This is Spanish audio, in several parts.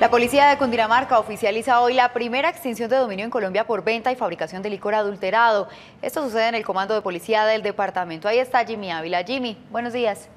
La policía de Cundinamarca oficializa hoy la primera extinción de dominio en Colombia por venta y fabricación de licor adulterado. Esto sucede en el comando de policía del departamento. Ahí está Jimmy Ávila. Jimmy, buenos días.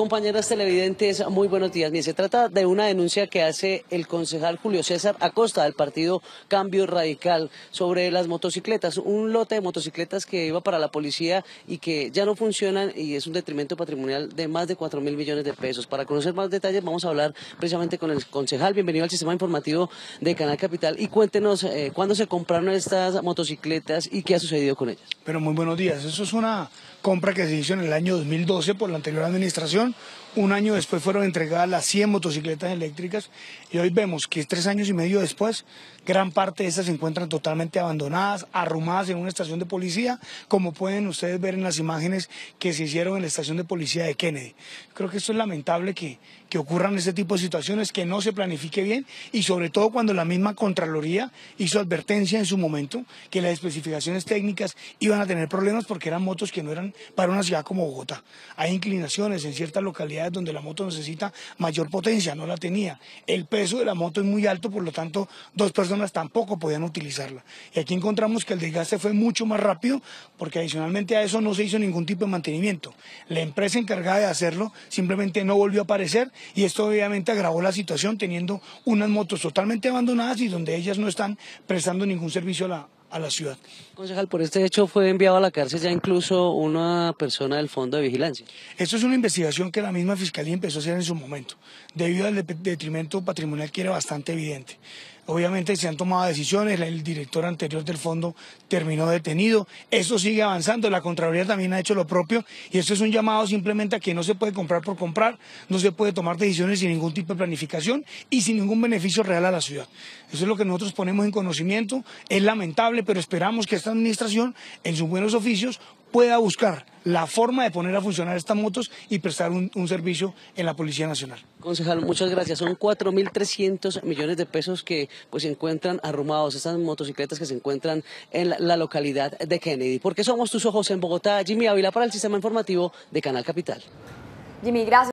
Compañeras televidentes, muy buenos días. se trata de una denuncia que hace el concejal Julio César Acosta del partido Cambio Radical sobre las motocicletas. Un lote de motocicletas que iba para la policía y que ya no funcionan y es un detrimento patrimonial de más de cuatro mil millones de pesos. Para conocer más detalles vamos a hablar precisamente con el concejal. Bienvenido al sistema informativo de Canal Capital y cuéntenos eh, cuándo se compraron estas motocicletas y qué ha sucedido con ellas. Pero muy buenos días. Eso es una compra que se hizo en el año 2012 por la anterior administración un año después fueron entregadas las 100 motocicletas eléctricas y hoy vemos que tres años y medio después, gran parte de esas se encuentran totalmente abandonadas, arrumadas en una estación de policía, como pueden ustedes ver en las imágenes que se hicieron en la estación de policía de Kennedy. Creo que esto es lamentable que, ocurran este tipo de situaciones, que no se planifique bien y sobre todo cuando la misma Contraloría hizo advertencia en su momento que las especificaciones técnicas iban a tener problemas porque eran motos que no eran para una ciudad como Bogotá. Hay inclinaciones en ciertos ciertas localidades donde la moto necesita mayor potencia, no la tenía. El peso de la moto es muy alto, por lo tanto, dos personas tampoco podían utilizarla. Y aquí encontramos que el desgaste fue mucho más rápido, porque adicionalmente a eso no se hizo ningún tipo de mantenimiento. La empresa encargada de hacerlo simplemente no volvió a aparecer y esto obviamente agravó la situación teniendo unas motos totalmente abandonadas y donde ellas no están prestando ningún servicio a la, a la ciudad. Concejal, por este hecho fue enviado a la cárcel ya incluso una persona del Fondo de Vigilancia. Esto es una investigación que la misma Fiscalía empezó a hacer en su momento, debido al detrimento patrimonial que era bastante evidente. Obviamente se han tomado decisiones, el director anterior del fondo terminó detenido, eso sigue avanzando, la Contraloría también ha hecho lo propio y esto es un llamado simplemente a que no se puede comprar por comprar, no se puede tomar decisiones sin ningún tipo de planificación y sin ningún beneficio real a la ciudad. Eso es lo que nosotros ponemos en conocimiento, es lamentable, pero esperamos que esta administración en sus buenos oficios pueda buscar la forma de poner a funcionar estas motos y prestar un, servicio en la Policía Nacional. Concejal, muchas gracias. Son 4.300 millones de pesos que pues, se encuentran arrumados, estas motocicletas que se encuentran en la, la localidad de Kennedy. Porque somos tus ojos en Bogotá. Jimmy Ávila para el Sistema Informativo de Canal Capital. Jimmy, gracias.